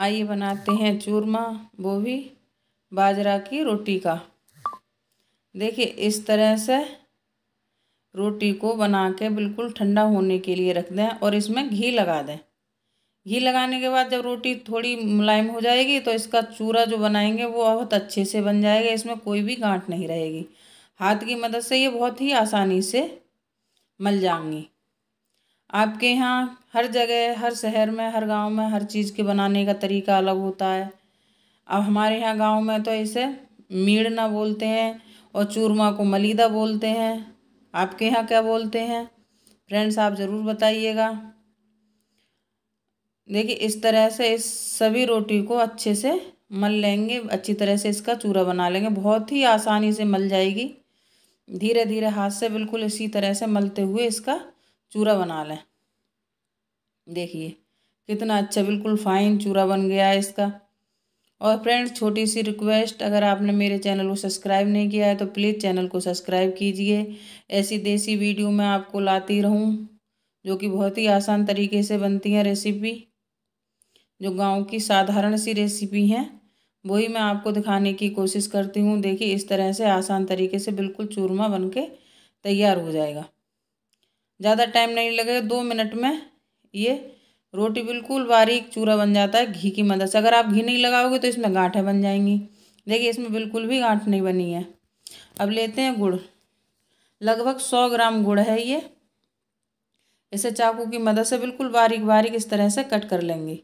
आइए बनाते हैं चूरमा वो भी बाजरा की रोटी का देखिए इस तरह से रोटी को बना के बिल्कुल ठंडा होने के लिए रख दें और इसमें घी लगा दें घी लगाने के बाद जब रोटी थोड़ी मुलायम हो जाएगी तो इसका चूरा जो बनाएंगे वो बहुत अच्छे से बन जाएगा इसमें कोई भी गांठ नहीं रहेगी हाथ की मदद से ये बहुत ही आसानी से मल जाएंगी आपके यहाँ हर जगह हर शहर में हर गांव में हर चीज़ के बनाने का तरीका अलग होता है अब हमारे यहाँ गांव में तो इसे मीड़ना बोलते हैं और चूरमा को मलीदा बोलते हैं आपके यहाँ क्या बोलते हैं फ्रेंड्स आप ज़रूर बताइएगा देखिए इस तरह से इस सभी रोटी को अच्छे से मल लेंगे अच्छी तरह से इसका चूरा बना लेंगे बहुत ही आसानी से मल जाएगी धीरे धीरे हाथ से बिल्कुल इसी तरह से मलते हुए इसका चूरा बना लें देखिए कितना अच्छा बिल्कुल फाइन चूरा बन गया है इसका और फ्रेंड्स छोटी सी रिक्वेस्ट अगर आपने मेरे चैनल को सब्सक्राइब नहीं किया है तो प्लीज़ चैनल को सब्सक्राइब कीजिए ऐसी देसी वीडियो मैं आपको लाती रहूं जो कि बहुत ही आसान तरीके से बनती हैं रेसिपी जो गांव की साधारण सी रेसिपी हैं वही मैं आपको दिखाने की कोशिश करती हूँ देखिए इस तरह से आसान तरीके से बिल्कुल चूरमा बन के तैयार हो जाएगा ज़्यादा टाइम नहीं लगेगा दो मिनट में ये रोटी बिल्कुल बारीक चूरा बन जाता है घी की मदद से अगर आप घी नहीं लगाओगे तो इसमें गांठें बन जाएंगी देखिए इसमें बिल्कुल भी गांठ नहीं बनी है अब लेते हैं गुड़ लगभग सौ ग्राम गुड़ है ये इसे चाकू की मदद से बिल्कुल बारीक बारीक इस तरह से कट कर लेंगे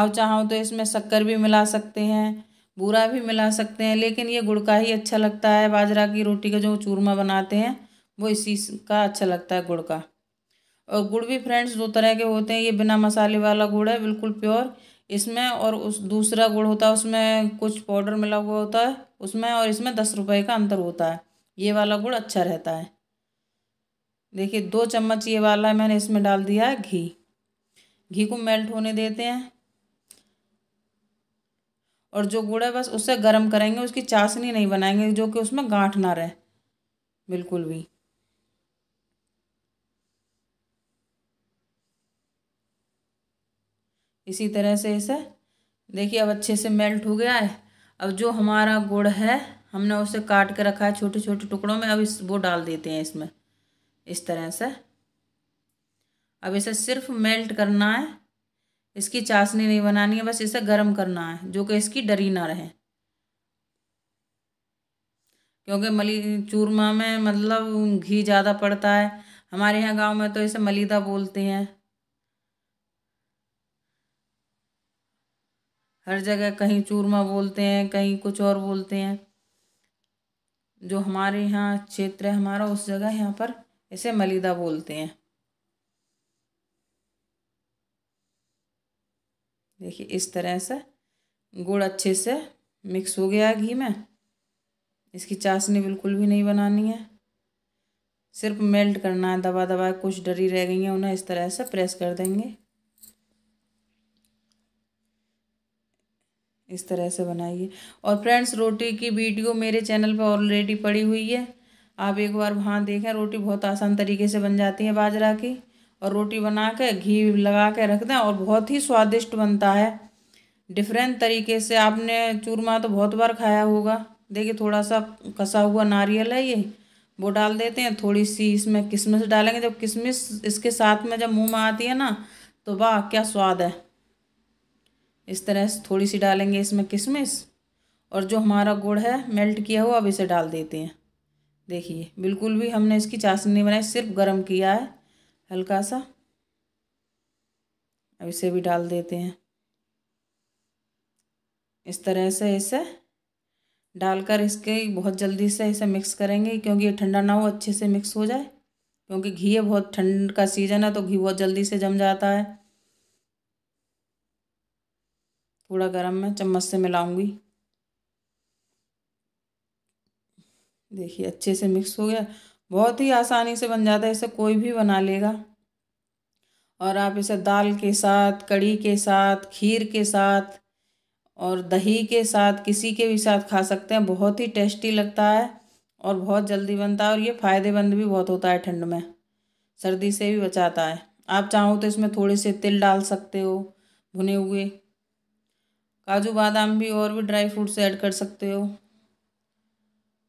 आप चाहो तो इसमें शक्कर भी मिला सकते हैं बूरा भी मिला सकते हैं लेकिन ये गुड़ का ही अच्छा लगता है बाजरा की रोटी का जो चूरमा बनाते हैं वो इसी का अच्छा लगता है गुड़ का और गुड़ भी फ्रेंड्स दो तरह के होते हैं ये बिना मसाले वाला गुड़ है बिल्कुल प्योर इसमें और उस दूसरा गुड़ होता है उसमें कुछ पाउडर मिला हुआ होता है उसमें और इसमें दस रुपये का अंतर होता है ये वाला गुड़ अच्छा रहता है देखिए दो चम्मच ये वाला है मैंने इसमें डाल दिया है घी घी को मेल्ट होने देते हैं और जो गुड़ है बस उससे गर्म करेंगे उसकी चाशनी नहीं बनाएंगे जो कि उसमें गांठ ना रहे बिल्कुल भी इसी तरह से इसे देखिए अब अच्छे से मेल्ट हो गया है अब जो हमारा गुड़ है हमने उसे काट के रखा है छोटे छोटे टुकड़ों में अब इस वो डाल देते हैं इसमें इस तरह से अब इसे सिर्फ मेल्ट करना है इसकी चाशनी नहीं बनानी है बस इसे गर्म करना है जो कि इसकी डरी ना रहे क्योंकि मली चूरमा में मतलब घी ज़्यादा पड़ता है हमारे यहाँ गांव में तो इसे मलीदा बोलते हैं हर जगह कहीं चूरमा बोलते हैं कहीं कुछ और बोलते हैं जो हमारे यहाँ क्षेत्र है हमारा उस जगह यहाँ पर इसे मलिदा बोलते हैं देखिए इस तरह से गुड़ अच्छे से मिक्स हो गया घी में इसकी चाशनी बिल्कुल भी नहीं बनानी है सिर्फ मेल्ट करना है दबा दबा कुछ डरी रह गई हैं उन्हें इस तरह से प्रेस कर देंगे इस तरह से बनाइए और फ्रेंड्स रोटी की वीडियो मेरे चैनल पर ऑलरेडी पड़ी हुई है आप एक बार वहाँ देखें रोटी बहुत आसान तरीके से बन जाती है बाजरा की और रोटी बना के घी लगा के रख दें और बहुत ही स्वादिष्ट बनता है डिफरेंट तरीके से आपने चूरमा तो बहुत बार खाया होगा देखिए थोड़ा सा कसा हुआ नारियल है ये वो डाल देते हैं थोड़ी सी इसमें किशमिश डालेंगे जब किशमिश इसके साथ में जब मुँह में आती है ना तो वाह क्या स्वाद है इस तरह से थोड़ी सी डालेंगे इसमें किशमिश और जो हमारा गुड़ है मेल्ट किया हुआ अब इसे डाल देते हैं देखिए बिल्कुल भी हमने इसकी चाशनी नहीं बनाई सिर्फ गर्म किया है हल्का सा अब इसे भी डाल देते हैं इस तरह से इसे डालकर इसके बहुत जल्दी से इसे मिक्स करेंगे क्योंकि ये ठंडा ना हो अच्छे से मिक्स हो जाए क्योंकि घी है बहुत ठंड का सीज़न है तो घी बहुत जल्दी से जम जाता है थोड़ा गरम मैं चम्मच से मिलाऊंगी देखिए अच्छे से मिक्स हो गया बहुत ही आसानी से बन जाता है इसे कोई भी बना लेगा और आप इसे दाल के साथ कड़ी के साथ खीर के साथ और दही के साथ किसी के भी साथ खा सकते हैं बहुत ही टेस्टी लगता है और बहुत जल्दी बनता है और ये फ़ायदेमंद भी बहुत होता है ठंड में सर्दी से भी बचाता है आप चाहो तो इसमें थोड़े से तिल डाल सकते हो भुने हुए काजू बादाम भी और भी ड्राई फ्रूट्स ऐड कर सकते हो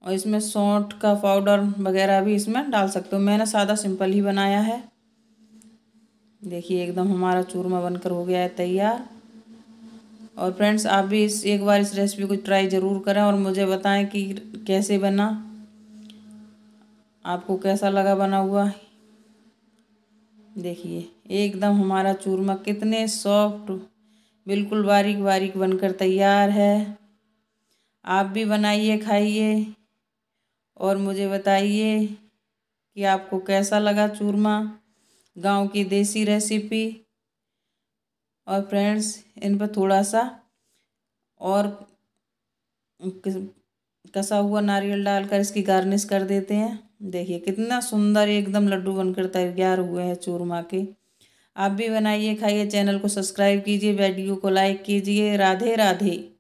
और इसमें सौंठ का पाउडर वगैरह भी इसमें डाल सकते हो मैंने सादा सिंपल ही बनाया है देखिए एकदम हमारा चूरमा बनकर हो गया है तैयार और फ्रेंड्स आप भी इस एक बार इस रेसिपी को ट्राई ज़रूर करें और मुझे बताएं कि कैसे बना आपको कैसा लगा बना हुआ देखिए एकदम हमारा चूरमा कितने सॉफ्ट बिल्कुल बारीक बारीक बनकर तैयार है आप भी बनाइए खाइए और मुझे बताइए कि आपको कैसा लगा चूरमा गांव की देसी रेसिपी और फ्रेंड्स इन पर थोड़ा सा और कसा हुआ नारियल डालकर इसकी गार्निश कर देते हैं देखिए कितना सुंदर एकदम लड्डू बनकर तैयार हुए हैं चूरमा के आप भी बनाइए खाइए चैनल को सब्सक्राइब कीजिए वीडियो को लाइक कीजिए राधे राधे